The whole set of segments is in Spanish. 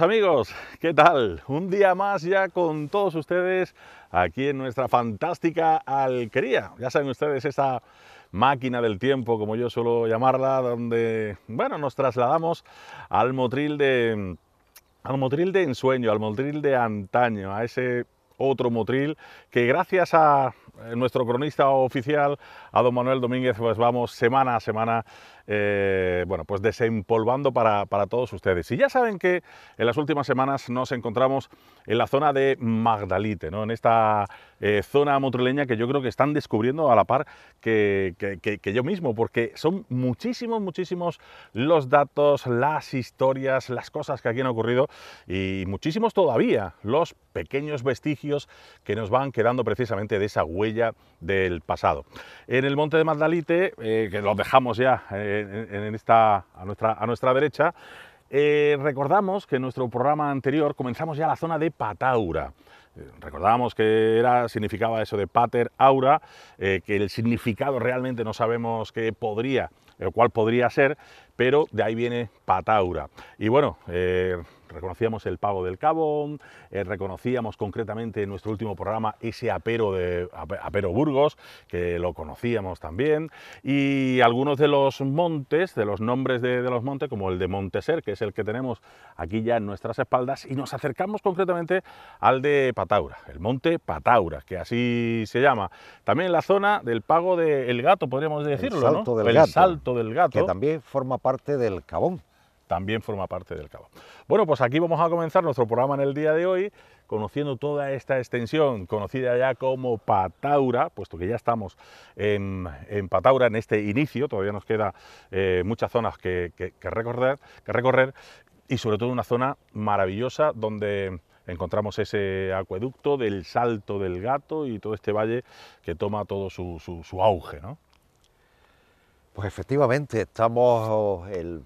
amigos, ¿qué tal? Un día más ya con todos ustedes aquí en nuestra fantástica alquería. Ya saben ustedes esa máquina del tiempo, como yo suelo llamarla, donde, bueno, nos trasladamos al motril de, al motril de ensueño, al motril de antaño, a ese otro motril que gracias a eh, nuestro cronista oficial, a don Manuel Domínguez, pues vamos semana a semana, eh, bueno, pues desempolvando para, para, todos ustedes. Y ya saben que en las últimas semanas nos encontramos en la zona de Magdalite, ¿no? En esta eh, zona motrileña que yo creo que están descubriendo a la par que, yo mismo, porque son muchísimos, muchísimos los datos, las historias, las cosas que aquí han ocurrido y muchísimos todavía los pequeños vestigios que nos van quedando precisamente de esa huella del pasado. En el monte de Magdalite, eh, que los dejamos ya eh, en, esta, a, nuestra, a nuestra derecha, eh, recordamos que en nuestro programa anterior comenzamos ya la zona de Pataura. recordábamos que era, significaba eso de pater aura, que el significado realmente no sabemos qué podría, el cual podría ser, pero de ahí viene Pataura. Y bueno, reconocíamos el pago del cabón, eh, reconocíamos concretamente en nuestro último programa ese apero de apero Burgos, que lo conocíamos también, y algunos de los montes, de los nombres de, los montes, como el de Monteser, que es el que tenemos aquí ya en nuestras espaldas, y nos acercamos concretamente al de Pataura, el monte Pataura, que así se llama. También la zona del pago del gato, podríamos decirlo, el ¿no? el salto del gato. Que también forma parte del Cabón también forma parte del Cabo... Bueno, pues aquí vamos a comenzar nuestro programa en el día de hoy, conociendo toda esta extensión conocida ya como Pataura, puesto que ya estamos en, Pataura en este inicio, todavía nos queda eh, muchas zonas que, que, recorrer, y sobre todo una zona maravillosa donde encontramos ese acueducto del Salto del Gato y todo este valle que toma todo su, auge. ¿no? Pues efectivamente, estamos el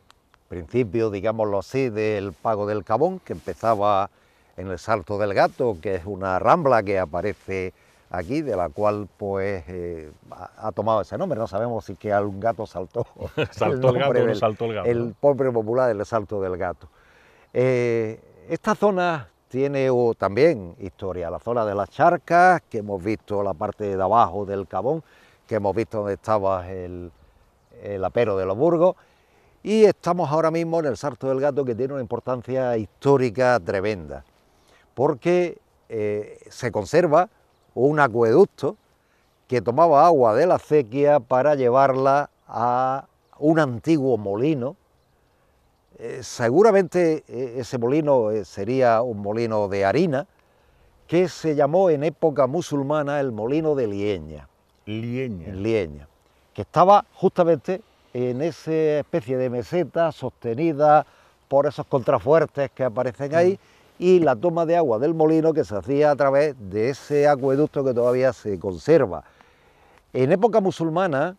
principio, digámoslo así, del Pago del Cabón, que empezaba en el Salto del Gato, que es una rambla que aparece aquí, de la cual pues eh, ha tomado ese nombre. No sabemos si que algún gato saltó. saltó el, gato saltó el gato. El pobre popular del Salto del Gato. Eh, esta zona tiene también historia, la zona de las charcas, que hemos visto la parte de abajo del Cabón, que hemos visto donde estaba el, el apero de los Burgos, y estamos ahora mismo en el Sarto del Gato que tiene una importancia histórica tremenda, porque eh, se conserva un acueducto que tomaba agua de la acequia para llevarla a un antiguo molino. Eh, seguramente eh, ese molino sería un molino de harina, que se llamó en época musulmana el molino de Lieña. Lieña. Lieña, que estaba justamente en esa especie de meseta sostenida por esos contrafuertes que aparecen ahí mm. y la toma de agua del molino que se hacía a través de ese acueducto que todavía se conserva. En época musulmana,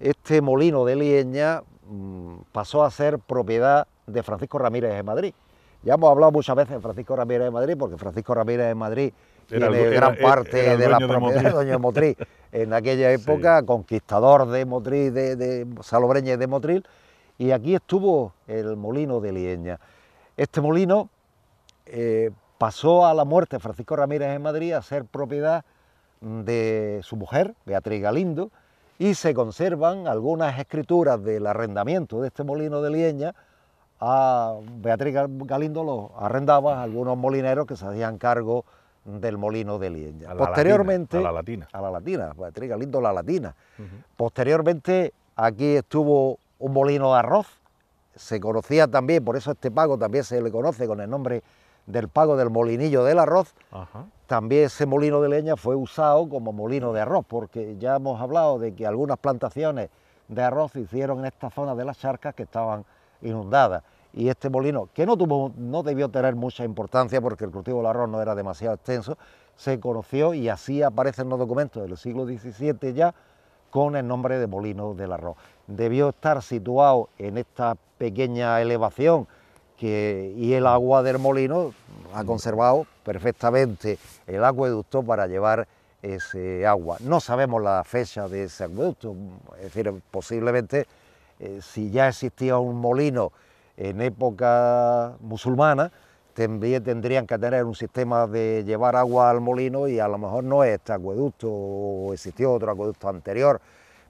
este molino de Lieña mm, pasó a ser propiedad de Francisco Ramírez de Madrid. Ya hemos hablado muchas veces de Francisco Ramírez de Madrid, porque Francisco Ramírez de Madrid gran parte de la propiedad de Doña Motril. En aquella época, conquistador de Motril, de, Salobreñez de Motril. Y aquí estuvo el molino de Lieña. Este molino eh, pasó a la muerte de Francisco Ramírez en Madrid a ser propiedad de su mujer, Beatriz Galindo, y se conservan algunas escrituras del arrendamiento de este molino de Lieña. A Beatriz Galindo lo arrendaba a algunos molineros que se hacían cargo del molino de leña, la Posteriormente, latina, a la latina. A la latina, pues, la latina. Posteriormente aquí estuvo un molino de arroz, se conocía también, por eso este pago también se le conoce con el nombre del pago del molinillo del arroz, también ese molino de leña fue usado como molino de arroz, porque ya hemos hablado de que algunas plantaciones de arroz se hicieron en esta zona de las charcas que estaban inundadas y este molino, que no, tuvo, no debió tener mucha importancia porque el cultivo del arroz no era demasiado extenso, se conoció y así aparecen los documentos del siglo XVII ya con el nombre de Molino del Arroz. Debió estar situado en esta pequeña elevación y el agua del molino ha conservado perfectamente el acueducto para llevar ese agua. No sabemos la fecha de ese acueducto, es decir, posiblemente eh, si ya existía un molino en época musulmana también tendrían que tener un sistema de llevar agua al molino y a lo mejor no es este acueducto o existió otro acueducto anterior,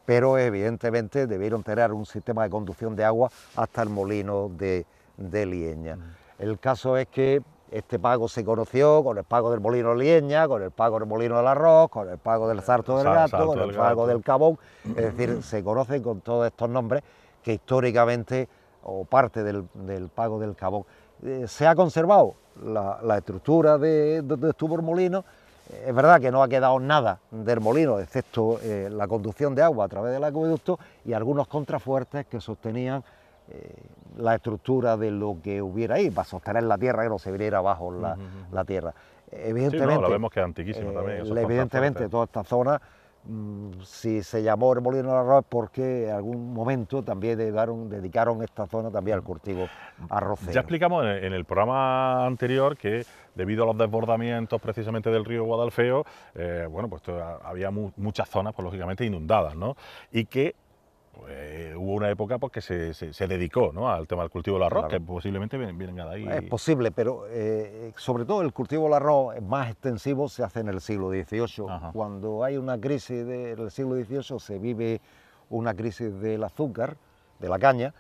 pero evidentemente debieron tener un sistema de conducción de agua hasta el molino de, de Lieña. Mm. El caso es que este pago se conoció con el pago del molino de Lieña, con el pago del molino del arroz, con el pago del sarto del gato, con el pago del, del cabón, es decir, se conoce con todos estos nombres que históricamente o parte del, pago del cabón. Eh, se ha conservado la, estructura de, donde estuvo el molino. Eh, es verdad que no ha quedado nada del molino, excepto eh, la conducción de agua a través del acueducto y algunos contrafuertes que sostenían la estructura de lo que hubiera ahí, para sostener la tierra que no se viniera abajo la, tierra. Evidentemente, que Evidentemente, toda esta zona Mm, si se llamó el molino del arroz porque en algún momento también dedicaron, esta zona también al cultivo arrocero. Ya explicamos en el programa anterior que debido a los desbordamientos precisamente del río Guadalfeo, eh, bueno, pues había muchas zonas, pues lógicamente inundadas, ¿no? Y que pues, hubo una época pues, que se, dedicó ¿no? al tema del cultivo del arroz, que posiblemente venga de ahí. Es posible, pero eh, sobre todo el cultivo del arroz más extensivo se hace en el siglo XVIII. Cuando hay una crisis del siglo XVIII se vive una crisis del azúcar, de la caña,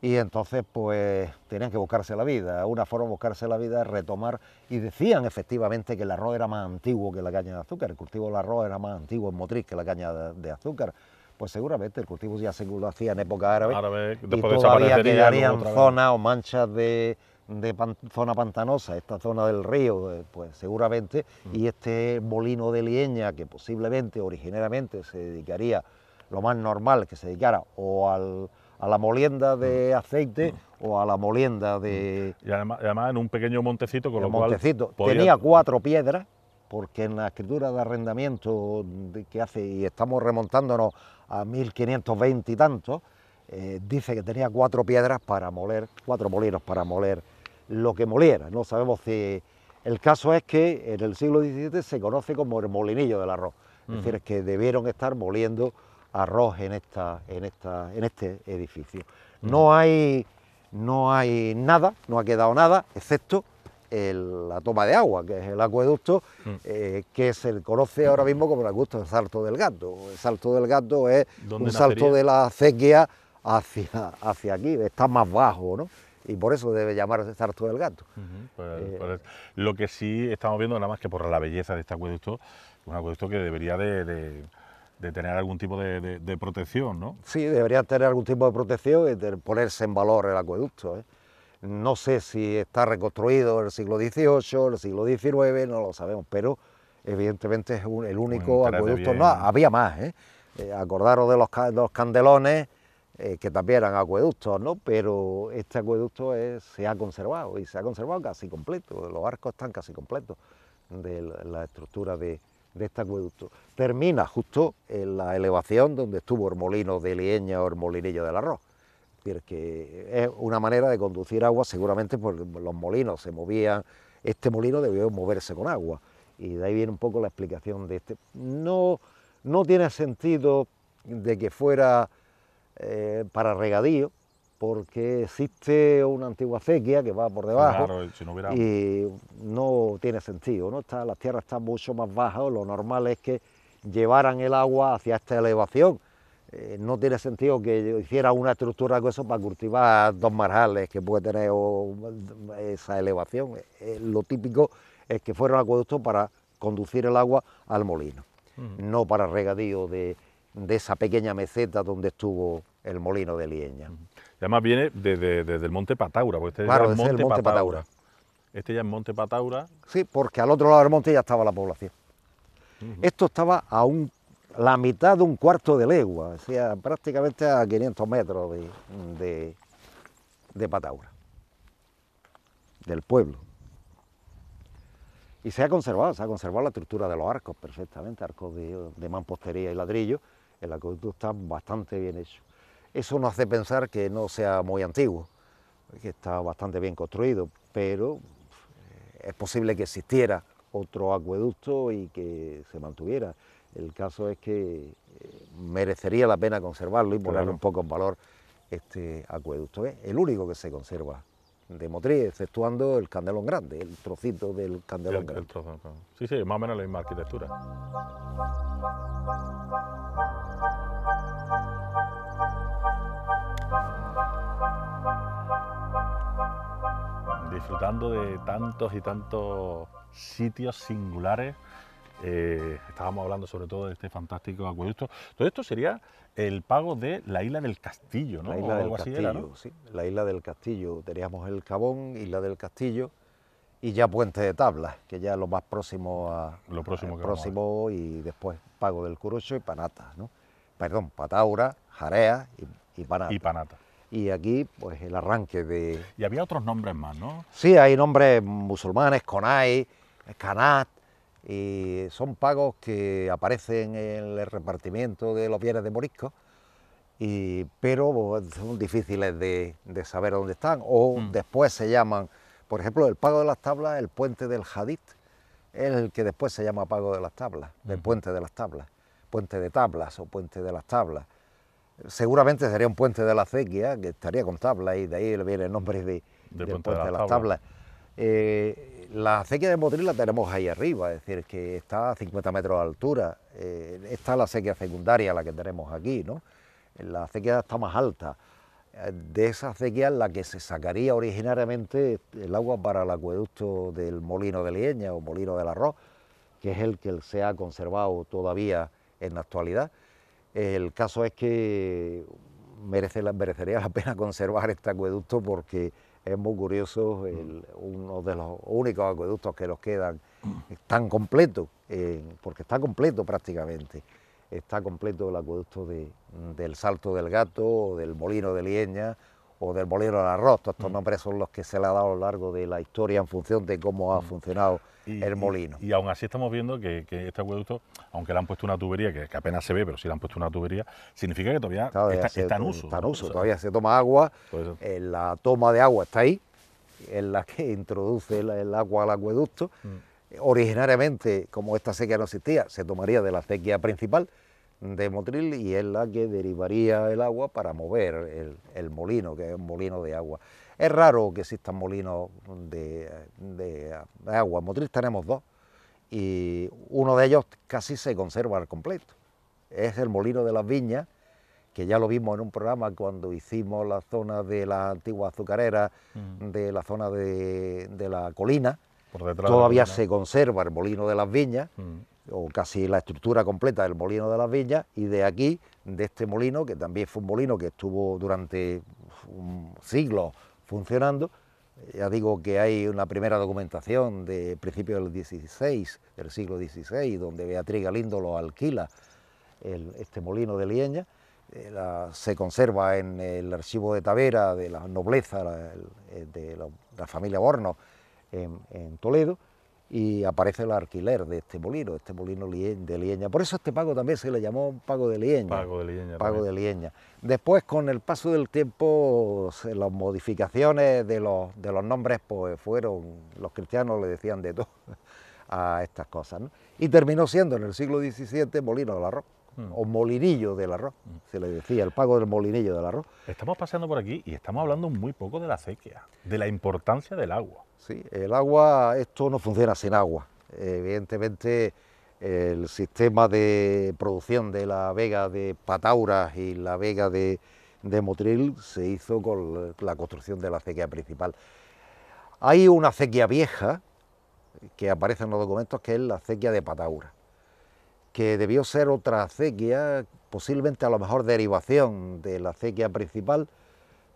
y entonces pues tenían que buscarse la vida. Una forma de buscarse la vida es retomar, y decían efectivamente que el arroz era más antiguo que la caña de azúcar, el cultivo del arroz era más antiguo en motriz que la caña de azúcar pues seguramente el cultivo ya se lo hacía en época árabe, árabe y todavía quedarían zonas o manchas de, de zona pantanosa, esta zona del río, eh, pues seguramente, y mm. este molino de lieña que posiblemente originariamente se dedicaría, lo más normal que se dedicara o a la molienda de mm. aceite mm. o a la molienda de... Y además, en un pequeño montecito con lo montecito. ...el montecito, Tenía cuatro piedras, porque en la escritura de arrendamiento que hace, y estamos remontándonos a 1520 y tantos, eh, dice que tenía cuatro piedras para moler, cuatro molinos para moler lo que moliera. No sabemos si. El caso es que en el siglo XVII se conoce como el molinillo del arroz. Es decir, es que debieron estar moliendo arroz en, esta, en, esta, en este edificio. No hay, no hay nada, no ha quedado nada, excepto la toma de agua, que es el acueducto, mm. eh, que se conoce ahora mismo como el acueducto del Salto del Gato. El Salto del Gato es un salto de la acequia hacia, hacia aquí, está más bajo, ¿no? y por eso debe llamarse Salto del Gato. Pues, eh, pues, lo que sí estamos viendo, nada más que por la belleza de este acueducto, un acueducto que debería de, tener algún tipo de, protección, ¿no? Sí, debería tener algún tipo de protección y ponerse en valor el acueducto. ¿eh? No sé si está reconstruido en el siglo XVIII, el siglo XIX, no lo sabemos, pero evidentemente es el único acueducto. No, había más, ¿eh? eh acordaros de los, candelones, eh, que también eran acueductos, ¿no? pero este acueducto se ha conservado y se ha conservado casi completo, los arcos están casi completos de la, estructura de, de, este acueducto. Termina justo en la elevación donde estuvo el molino de Lieña o el molinillo del arroz porque es una manera de conducir agua, seguramente por los molinos se movían, este molino debió moverse con agua, y de ahí viene un poco la explicación de este. No, no tiene sentido de que fuera eh, para regadío, porque existe una antigua acequia que va por debajo y no tiene sentido, ¿no? Está, las tierras están mucho más bajas, lo normal es que llevaran el agua hacia esta elevación, eh, no tiene sentido que hiciera una estructura con eso para cultivar dos marjales que puede tener esa elevación. Eh, eh, lo típico es que fuera un acueducto para conducir el agua al molino, no para regadío de, esa pequeña meseta donde estuvo el molino de Lieña. Además viene desde, el monte Pataura, este ya es monte el monte Pataura. Este ya es monte Pataura. Sí, porque al otro lado del monte ya estaba la población. Esto estaba a un la mitad de un cuarto de legua, o sea, prácticamente a 500 metros de, de, Pataura, del pueblo. Y se ha conservado, se ha conservado la estructura de los arcos perfectamente, arcos de, de mampostería y ladrillo, el acueducto está bastante bien hecho. Eso nos hace pensar que no sea muy antiguo, que está bastante bien construido, pero eh, es posible que existiera otro acueducto y que se mantuviera. El caso es que eh, merecería la pena conservarlo y ponerle un poco en valor este acueducto. Es ¿eh? el único que se conserva de Motriz, exceptuando el candelón grande, el trocito del candelón grande. Sí, sí, más o menos la misma arquitectura. Disfrutando de tantos y tantos sitios singulares eh, estábamos hablando sobre todo de este fantástico acueducto. Todo esto sería el pago de la isla del Castillo, ¿no? La isla del Castillo, sí. La isla del Castillo. Teníamos el Cabón, isla del Castillo y ya Puente de Tablas, que ya lo más próximo a lo próximo, próximo y después Pago del Curocho y Panata, ¿no? Perdón, Pataura, Jarea y, y Panata. Y aquí, pues el arranque de. Y había otros nombres más, ¿no? Sí, hay nombres musulmanes, Conay, Canat, y son pagos que aparecen en el repartimiento de los bienes de morisco, pero pues, son difíciles de, saber dónde están. O mm. después se llaman, por ejemplo, el pago de las tablas, el puente del Hadith, es el que después se llama pago de las tablas, del mm. puente de las tablas, puente de tablas o puente de las tablas. Seguramente sería un puente de la acequia, que estaría con tablas, y de ahí le viene el nombre de, puente, de las, tablas. Eh, la acequia de Motril la tenemos ahí arriba, es decir, que está a 50 metros de altura. ...esta eh, está la acequia secundaria, la que tenemos aquí, ¿no? La acequia está más alta. Eh, de esa acequia la que se sacaría originariamente el agua para el acueducto del molino de Lieña o molino del arroz, que es el que se ha conservado todavía en la actualidad. El caso es que merece merecería la pena conservar este acueducto porque es muy curioso, mm. uno de los únicos acueductos que nos quedan tan completo, eh, porque está completo prácticamente, está completo el acueducto de, del Salto del Gato, del Molino de Lieña o del molino al arroz, todos estos mm. nombres son los que se le ha dado a lo largo de la historia en función de cómo ha mm. funcionado el molino. Y, aún así estamos viendo que, este acueducto, aunque le han puesto una tubería, que, apenas se ve, pero si le han puesto una tubería, significa que todavía, está, en uso. Está en uso, todavía se toma agua, la toma de agua está ahí, en la que introduce el, agua al acueducto. Mm. Originariamente, como esta sequía no existía, se tomaría de la sequía principal, de Motril y es la que derivaría el agua para mover el, molino, que es un molino de agua. Es raro que existan molinos de, agua. En Motril tenemos dos y uno de ellos casi se conserva al completo. Es el molino de las viñas, que ya lo vimos en un programa cuando hicimos la zona de la antigua azucarera, mm. de la zona de, la colina. Todavía se conserva el molino de las viñas. Mm o casi la estructura completa del molino de las Villas y de aquí, de este molino, que también fue un molino que estuvo durante un siglo funcionando, eh, ya digo que hay una primera documentación de principios del 16 del siglo XVI, donde Beatriz Galindo lo alquila, este molino de Lieña, eh, se conserva en el archivo de Tavera de la nobleza, eh, de la, familia Borno en Toledo, y aparece el alquiler de este molino, este molino de Lieña. Por eso este pago también se le llamó Pago de Lieña. Pago de Lieña. Pago de Lieña. Después, con el paso del tiempo, las modificaciones de los, de los nombres pues, fueron, los cristianos le decían de todo a estas cosas. Y terminó siendo en el siglo XVII Molino del Arroz. Hmm. o molinillo del arroz, hmm. se le decía, el pago del molinillo del arroz. Estamos paseando por aquí y estamos hablando muy poco de la acequia... de la importancia del agua. ¿sí? El agua, esto no funciona sin agua. Evidentemente, el sistema de producción de la vega de Pataura y la vega de, de Motril se hizo con la construcción de la acequia principal. Hay una acequia vieja que aparece en los documentos que es la acequia de Pataura, que debió ser otra acequia, posiblemente a lo mejor derivación de la acequia principal,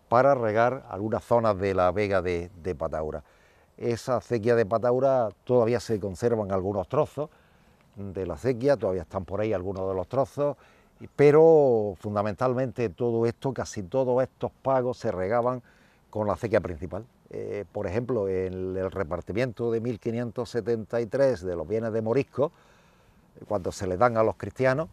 para regar algunas zonas de la vega de Pataura esa acequia de Pataura todavía se conservan algunos trozos de la acequia, todavía están por ahí algunos de los trozos, pero fundamentalmente todo esto, casi todos estos pagos se regaban con la acequia principal. Eh, por ejemplo, en el, repartimiento de 1573 de los bienes de morisco, cuando se le dan a los cristianos,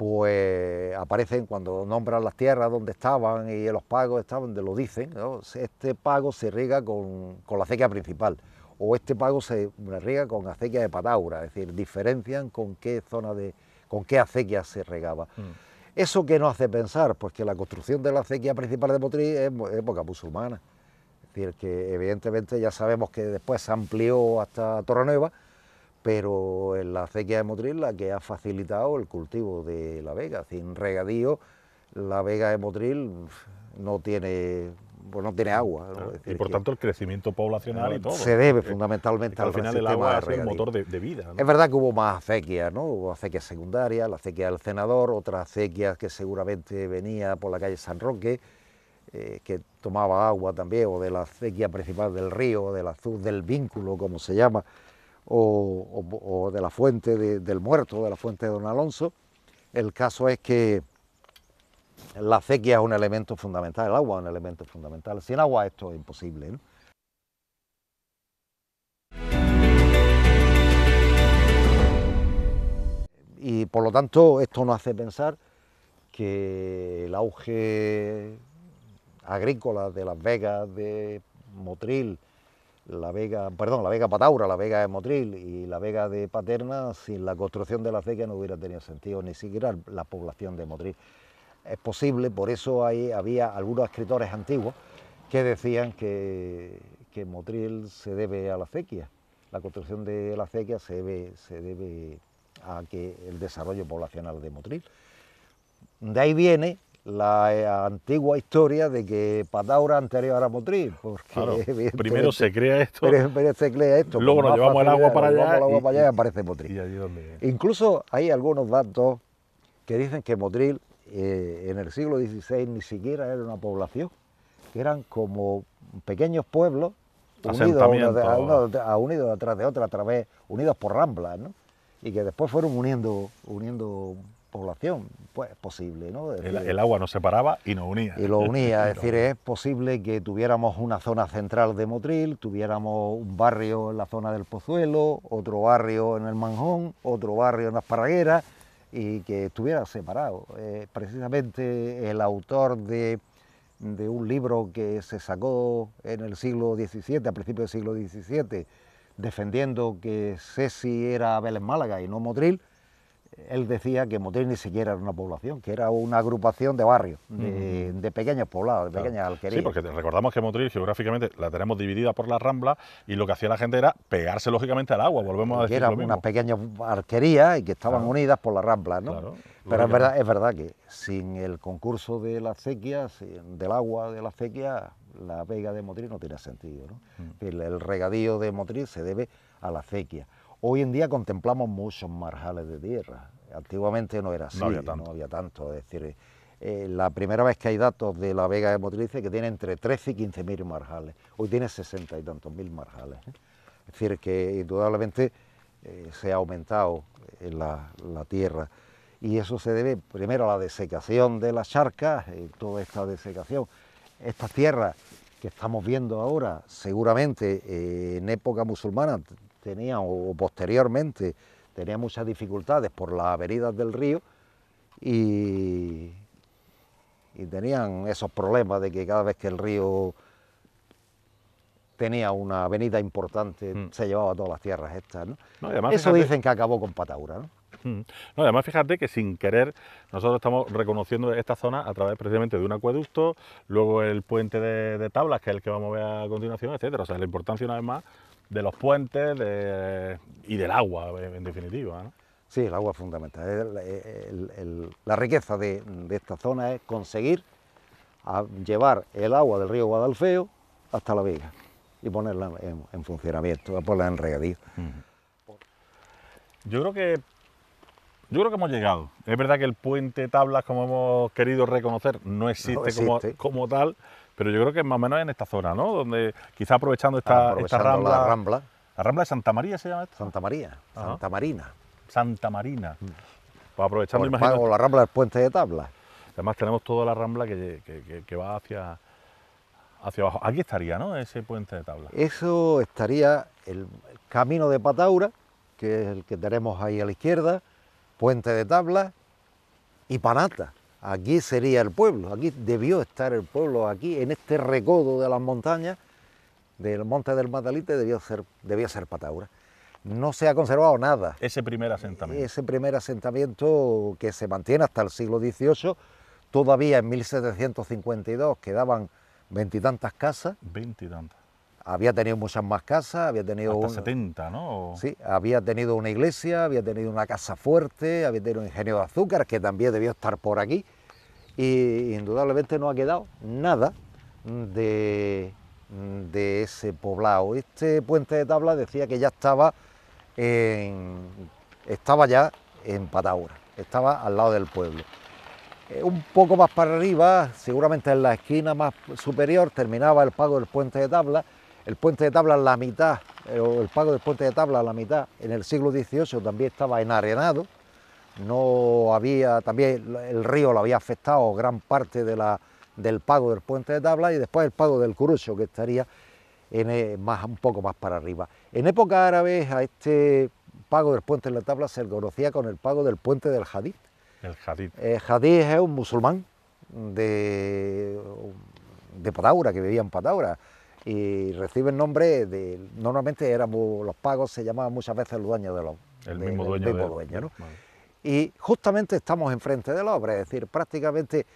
pues aparecen cuando nombran las tierras donde estaban y los pagos estaban, donde lo dicen, este pago se riega con, la acequia principal o este pago se riega con acequia de pataura, es decir, diferencian con qué zona de, con qué acequia se regaba. Mm. ¿Eso que nos hace pensar? Pues que la construcción de la acequia principal de potrí es época musulmana, pues es decir, que evidentemente ya sabemos que después se amplió hasta Torrenueva, pero en la acequia de Motril la que ha facilitado el cultivo de la vega. Sin regadío, la vega de Motril no tiene pues no tiene agua. y por tanto el crecimiento poblacional y todo. Se debe fundamentalmente al, al final el agua es un motor de, vida. Es verdad que hubo más acequias, ¿no? Hubo acequias secundarias, la acequia del Senador, otras acequias que seguramente venía por la calle San Roque, eh, que tomaba agua también, o de la acequia principal del río, del azul, del vínculo, como se llama o, de la fuente del muerto, de la fuente de don Alonso. El caso es que la acequia es un elemento fundamental, el agua es un elemento fundamental. Sin agua esto es imposible. Y por lo tanto esto nos hace pensar que el auge agrícola de Las Vegas, de Motril, la Vega, perdón, la Vega Pataura, la Vega de Motril y la Vega de Paterna, sin la construcción de la acequia no hubiera tenido sentido, ni siquiera la población de Motril. Es posible, por eso hay, había algunos escritores antiguos que decían que, que Motril se debe a la acequia. La construcción de la acequia se debe, se debe a que el desarrollo poblacional de Motril. De ahí viene la eh, antigua historia de que Pataura anterior era Motril... Porque primero se crea esto. Luego nos llevamos el agua para allá. aparece Motril. Incluso hay algunos datos que dicen que Motril eh, en el siglo XVI ni siquiera era una población, que eran como pequeños pueblos unidos, a atrás de otra, a través, unidos por ramblas, ¿no? Y que después fueron uniendo población. Pues posible, el, agua nos separaba y nos unía. Y lo unía, es decir, es posible que tuviéramos una zona central de Motril, tuviéramos un barrio en la zona del Pozuelo, otro barrio en el Manjón, otro barrio en las Parragueras, y que estuviera separado. Eh, precisamente el autor de, de un libro que se sacó en el siglo XVII, a principios del siglo XVII, defendiendo que Cesi era Vélez Málaga y no Motril, él decía que Motril ni siquiera era una población, que era una agrupación de barrios, de, pequeños poblados, de pequeñas alquerías. Sí, porque recordamos que Motril geográficamente la tenemos dividida por la rambla y lo que hacía la gente era pegarse lógicamente al agua, volvemos a decir eran unas pequeñas arquerías... y que estaban unidas por la rambla, ¿no? Pero es verdad, es verdad que sin el concurso de las acequia, del agua de la acequia, la vega de Motril no tiene sentido, ¿no? Mm. El, regadío de Motril se debe a la acequia. Hoy en día contemplamos muchos marjales de tierra, Antiguamente no era así, no había tanto. es decir, eh, la primera vez que hay datos de la Vega de Motrices que tiene entre 13 y 15 mil marjales, hoy tiene 60 y tantos mil marjales. ¿eh? Es decir, que indudablemente eh, se ha aumentado en la, la, tierra y eso se debe primero a la desecación de las charcas, toda esta desecación. Estas tierra que estamos viendo ahora, seguramente en época musulmana tenían o posteriormente tenía muchas dificultades por las avenidas del río y, tenían esos problemas de que cada vez que el río tenía una avenida importante, mm. se llevaba todas las tierras estas. Eso dicen que acabó con Pataura. ¿no? Mm. además fíjate que sin querer nosotros estamos reconociendo esta zona a través precisamente de un acueducto, luego el puente de, de tablas, que es el que vamos a ver a continuación, etcétera. O sea, la importancia una vez más de los puentes y del agua, en definitiva. ¿no? Sí, el agua es fundamental. la riqueza de, esta zona es conseguir llevar el agua del río Guadalfeo hasta la vega y ponerla en, funcionamiento, ponerla en regadío. Yo creo que yo creo que hemos llegado. Es verdad que el puente tablas, como hemos querido reconocer, no existe, como, tal, pero yo creo que más o menos en esta zona, ¿no? Donde quizá aprovechando esta, esta rambla, la rambla. de Santa María se llama esto. Santa María, Santa Marina. Santa Marina. Mm. Pues aprovechando, o, la rambla del puente de tabla. Además tenemos toda la rambla que, va hacia, hacia abajo. Aquí estaría, ¿no? Ese puente de tabla. Eso estaría el, el, camino de Pataura, que es el que tenemos ahí a la izquierda, puente de tabla y Panata aquí sería el pueblo, aquí debió estar el pueblo, aquí en este recodo de las montañas, del monte del Matalite debió ser, debía ser Pataura. No se ha conservado nada. Ese primer asentamiento. Ese primer asentamiento que se mantiene hasta el siglo XVIII, todavía en 1752 quedaban veintitantas casas. Veintitantas había tenido muchas más casas, había tenido... Hasta un, 70, ¿no? Sí, había tenido una iglesia, había tenido una casa fuerte, había tenido un ingenio de azúcar, que también debió estar por aquí, y indudablemente no ha quedado nada de, de ese poblado. Este puente de tabla decía que ya estaba, en, estaba ya en Pataura, estaba al lado del pueblo. Eh, un poco más para arriba, seguramente en la esquina más superior, terminaba el pago del puente de tabla, el puente de tabla, la mitad, o el pago del puente de tabla, la mitad, en el siglo XVIII también estaba enarenado. No había, también el río lo había afectado gran parte de la, del pago del puente de tabla y después el pago del Curuso, que estaría en, eh, más, un poco más para arriba. En época árabe a este pago del puente de la tabla se le conocía con el pago del puente del Hadith. El Hadith. Eh, es un musulmán de, de Pataura, que vivía en Pataura y recibe el nombre de. Normalmente éramos los pagos, se llamaban muchas veces El mismo dueño. El mismo de... Y justamente estamos enfrente de la obra, es decir, prácticamente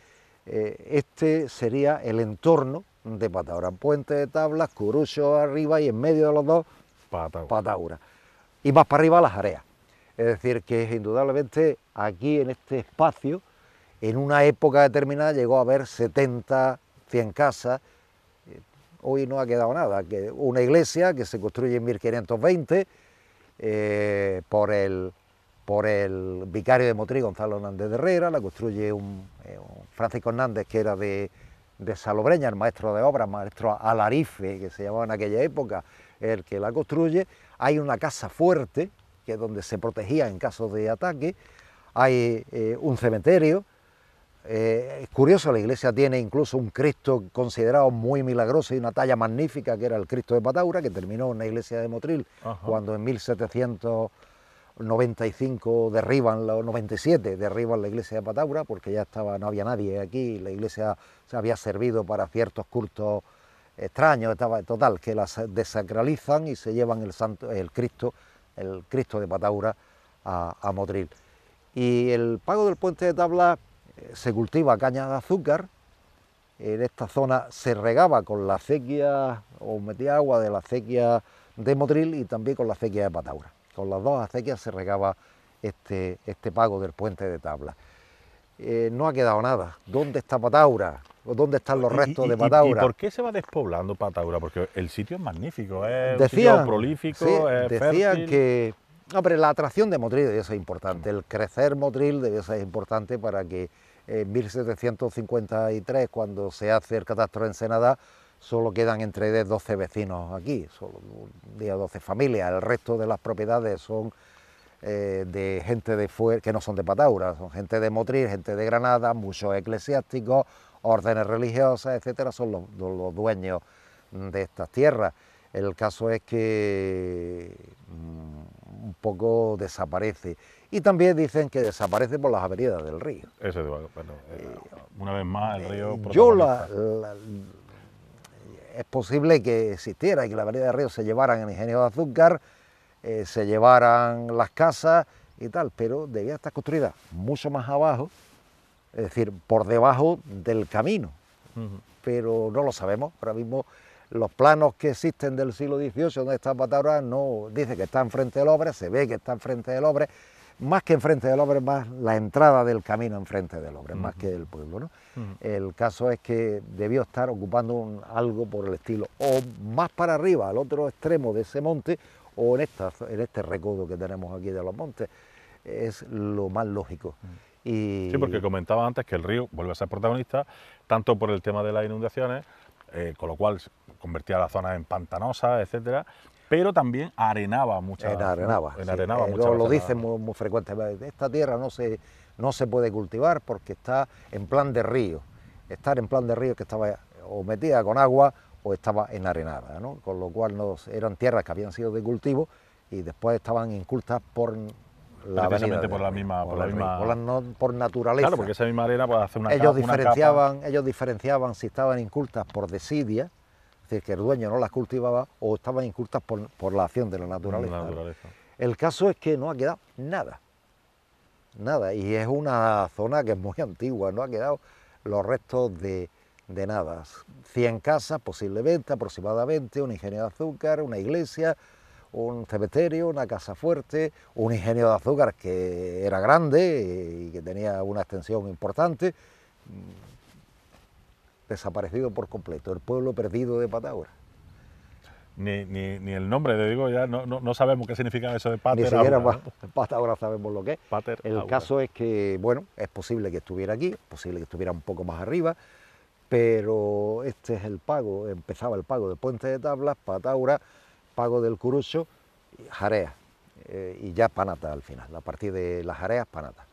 eh, este sería el entorno de Pataura. Puente de tablas, Curucho arriba y en medio de los dos, Pataura. Pataura. Y más para arriba las areas. Es decir, que indudablemente aquí en este espacio, en una época determinada, llegó a haber 70, 100 casas hoy no ha quedado nada. una iglesia que se construye en 1520 eh, por, el, por el vicario de Motril, Gonzalo Hernández de Herrera, la construye un, eh, Francisco Hernández que era de, Salobreña, el maestro de obras, maestro Alarife, que se llamaba en aquella época, el que la construye. Hay una casa fuerte, que es donde se protegía en caso de ataque. Hay eh, un cementerio, ...es eh, curioso, la iglesia tiene incluso un Cristo considerado muy milagroso y una talla magnífica, que era el Cristo de Pataura, que terminó en la iglesia de Motril cuando en 1795 derriban, los 97 derriban la iglesia de Pataura, porque ya estaba, no había nadie aquí, la iglesia se había servido para ciertos cultos extraños, estaba total, que las desacralizan y se llevan el, santo, el, Cristo, el Cristo de Pataura a, a Motril. Y el pago del puente de tabla se cultiva caña de azúcar, en esta zona se regaba con la acequia o metía agua de la acequia de Motril y también con la acequia de Pataura. Con las dos acequias se regaba este, este pago del puente de tabla. Eh, no ha quedado nada. ¿Dónde está Pataura? ¿Dónde están los restos de Pataura? ¿y, por qué se va despoblando Pataura? Porque el sitio es magnífico, es un sitio prolífico, Decían que... No, la atracción de Motril debe ser importante, el crecer Motril debe ser importante para que eh, en 1753, cuando se hace el catastro en Ensenada, solo quedan entre 12 vecinos aquí, solo día 12 familias. El resto de las propiedades son eh, de gente de fuera, que no son de Pataura, son gente de Motril, gente de Granada, muchos eclesiásticos, órdenes religiosas, etcétera, son los dueños de estas tierras. El caso es que mm, un poco desaparece y también dicen que desaparecen por las avenidas del río. Eso es, eh, una vez más el río... Eh, yo eh, es posible que existiera y que la avenida del río se llevaran el ingenio de azúcar, se llevaran las casas y tal, pero debía estar construida mucho más abajo, es decir, por debajo del camino. Pero no lo sabemos, ahora mismo los planos que existen del siglo XVIII, donde está Patara, no dice que está frente del hombre, se ve que está enfrente del hombre, más que enfrente del hombre, más la entrada del camino enfrente del hombre, más que del pueblo. ¿no? El caso es que debió estar ocupando algo por el estilo, o más para arriba, al otro extremo de ese monte, o en, esta, en este recodo que tenemos aquí de los montes. Es lo más lógico. Y... Sí, porque comentaba antes que el río vuelve a ser protagonista, tanto por el tema de las inundaciones, eh, con lo cual convertía la zona en pantanosa, etcétera, pero también arenaba muchas En arenaba. En arenaba eh, lo, dicen muy, frecuentemente. Esta tierra no se, no se puede cultivar porque está en plan de río. Estar en plan de río que estaba o metida con agua o estaba enarenada, ¿no? con lo cual eran tierras que habían sido de cultivo y después estaban incultas por la por la, misma, por, naturaleza claro porque esa misma arena puede hacer una ellos diferenciaban ellos diferenciaban si estaban incultas por desidia es decir, que el dueño no las cultivaba o estaban incultas por, la acción de la naturaleza. El caso es que no ha quedado nada, nada, y es una zona que es muy antigua, no ha quedado los restos de, de nada. 100 casas posiblemente, aproximadamente, un ingenio de azúcar, una iglesia, un cementerio, una casa fuerte, un ingenio de azúcar que era grande y que tenía una extensión importante, desaparecido por completo, el pueblo perdido de Pataura. Ni, el nombre, te digo, ya no, no, sabemos qué significa eso de pataura. Ni siquiera Pataura sabemos lo que es. el caso es que, bueno, es posible que estuviera aquí, posible que estuviera un poco más arriba, pero este es el pago, empezaba el pago de Puente de Tablas, Pataura, pago del Curucho, Jarea, eh, y ya Panata al final, a partir de las Jareas, Panata.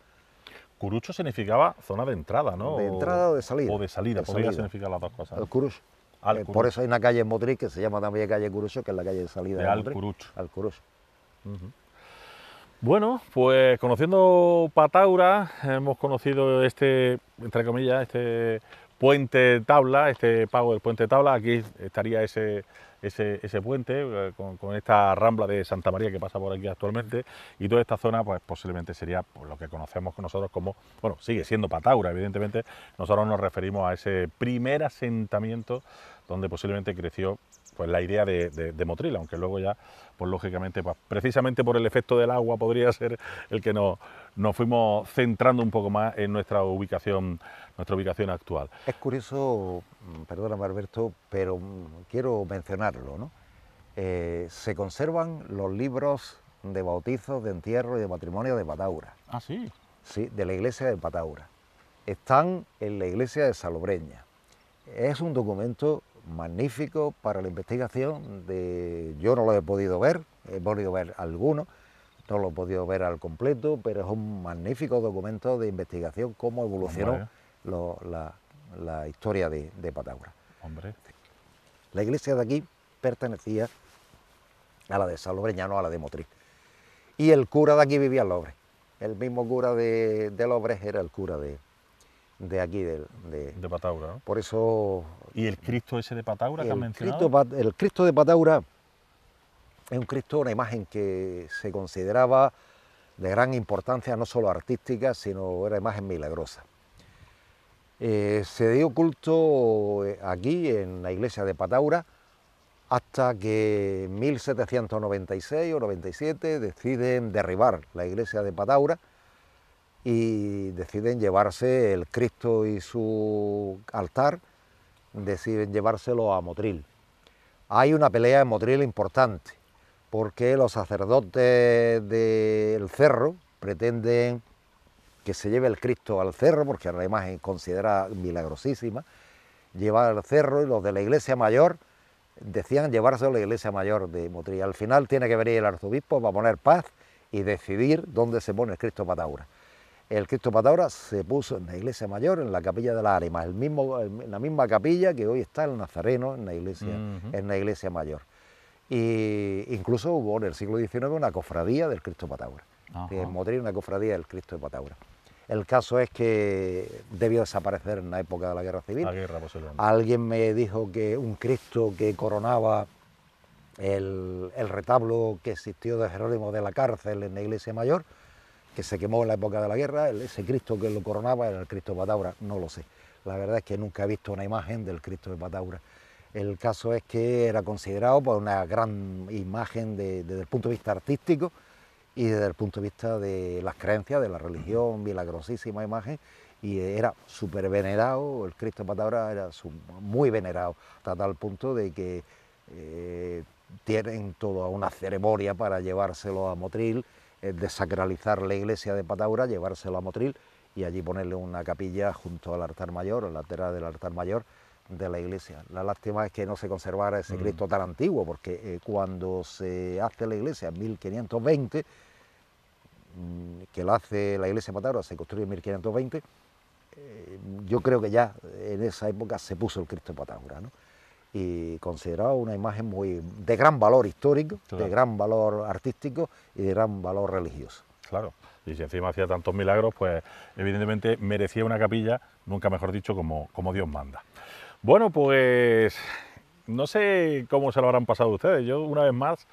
Curucho significaba zona de entrada, ¿no? De entrada o de salida. O de salida, podría significar las dos cosas. El Curucho. Al eh, por eso hay una calle en Motriz que se llama también calle Curucho, que es la calle de salida de, Al Curucho. Al Curucho. Bueno, pues conociendo Pataura, hemos conocido este, entre comillas, este puente tabla, este pago del puente tabla. Aquí estaría ese ese, puente eh, con, esta rambla de Santa María que pasa por aquí actualmente y toda esta zona pues posiblemente sería pues, lo que conocemos nosotros como, bueno, sigue siendo Pataura, evidentemente nosotros nos referimos a ese primer asentamiento donde posiblemente creció pues, la idea de, de, Motril, aunque luego ya, pues lógicamente, pues, precisamente por el efecto del agua podría ser el que nos, fuimos centrando un poco más en nuestra ubicación, nuestra ubicación actual. Es curioso, mm, perdona, Alberto, pero mm, quiero mencionarlo, ¿no? Eh, se conservan los libros de bautizos, de entierro y de matrimonio de Pataura. Ah, sí. Sí, de la iglesia de Pataura. Están en la iglesia de Salobreña. Es un documento magnífico para la investigación. De, yo no lo he podido ver, he podido ver algunos, no lo he podido ver al completo, pero es un magnífico documento de investigación cómo evolucionó la, historia de, de Hombre. La iglesia de aquí pertenecía a la de Lobreñano, a la de Motriz. Y el cura de aquí vivía en Lobre, El mismo cura de, de era el cura de, de aquí, de, de, Pataura. Por eso... ¿Y el Cristo ese de Pataura que han mencionado? el Cristo de Pataura es un Cristo, una imagen que se consideraba de gran importancia, no solo artística, sino era imagen milagrosa. Eh, se dio culto eh, aquí, en la iglesia de Pataura, hasta que en 1796 o 97 deciden derribar la iglesia de Pataura y deciden llevarse el Cristo y su altar, deciden llevárselo a Motril. Hay una pelea en Motril importante, porque los sacerdotes del cerro pretenden que se lleve el Cristo al cerro, porque la imagen considera milagrosísima, llevar al cerro y los de la iglesia mayor decían llevárselo a la iglesia mayor de Motril. Al final tiene que venir el arzobispo para poner paz y decidir dónde se pone el Cristo Pataura el Cristo Pataura se puso en la iglesia mayor, en la capilla de la Arima, el mismo, en la misma capilla que hoy está el Nazareno en la iglesia, mayor. Y incluso hubo en el siglo XIX una cofradía del Cristo Pataura, en Madrid una cofradía del Cristo de Pataura. El caso es que debió desaparecer en la época de la guerra civil. La guerra, Alguien me dijo que un Cristo que coronaba el, retablo que existió de Jerónimo de la Cárcel en la iglesia mayor, que se quemó en la época de la guerra, ese Cristo que lo coronaba era el Cristo de Pataura, no lo sé. La verdad es que nunca he visto una imagen del Cristo de Pataura. El caso es que era considerado por una gran imagen desde el punto de vista artístico y desde el punto de vista de las creencias, de la religión, milagrosísima imagen, y era súper venerado, el Cristo de Pataura era muy venerado, hasta tal punto de que eh, tienen toda una ceremonia para llevárselo a Motril, desacralizar la iglesia de Pataura, llevársela a Motril y allí ponerle una capilla junto al altar mayor, al lateral del altar mayor de la iglesia. La lástima es que no se conservara ese mm. Cristo tan antiguo, porque eh, cuando se hace la iglesia en 1520, mm, que la hace la iglesia de Pataura, se construye en 1520, eh, yo creo que ya en esa época se puso el Cristo de Pataura. ¿no? y considerado una imagen muy de gran valor histórico, de gran valor artístico y de gran valor religioso. Claro, y si encima hacía tantos milagros, pues evidentemente merecía una capilla, nunca mejor dicho, como, como Dios manda. Bueno, pues no sé cómo se lo habrán pasado ustedes. Yo una vez más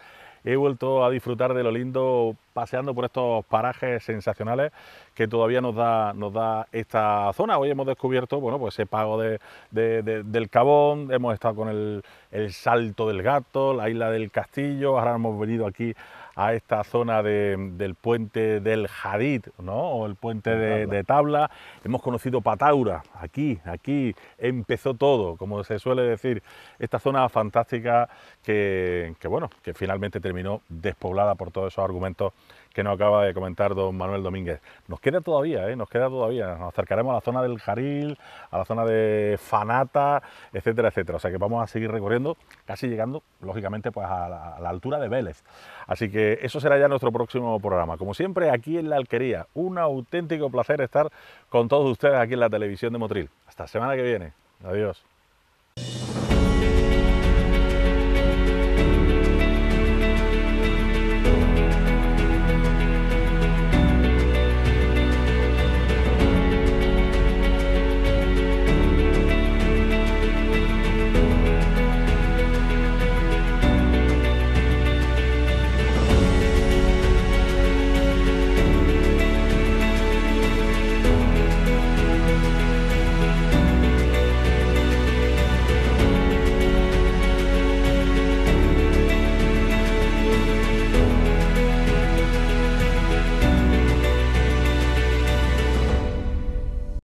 he vuelto a disfrutar de lo lindo paseando por estos parajes sensacionales que todavía nos da, nos da esta zona. Hoy hemos descubierto bueno, pues ese pago del Cabón, hemos estado con el, el Salto del Gato, la isla del Castillo, ahora hemos venido aquí a esta zona del puente del Jadid, ¿no? O el puente de, de Tabla. Hemos conocido Pataura, aquí, aquí empezó todo, como se suele decir. Esta zona fantástica que, que bueno, que finalmente terminó despoblada por todos esos argumentos que nos acaba de comentar don Manuel Domínguez. Nos queda todavía, ¿eh? nos queda todavía. Nos acercaremos a la zona del Jaril, a la zona de Fanata, etcétera, etcétera. O sea que vamos a seguir recorriendo, casi llegando, lógicamente, pues a la, altura de Vélez. Así que eso será ya nuestro próximo programa. Como siempre, aquí en la Alquería, un auténtico placer estar con todos ustedes aquí en la televisión de Motril. Hasta semana que viene. Adiós.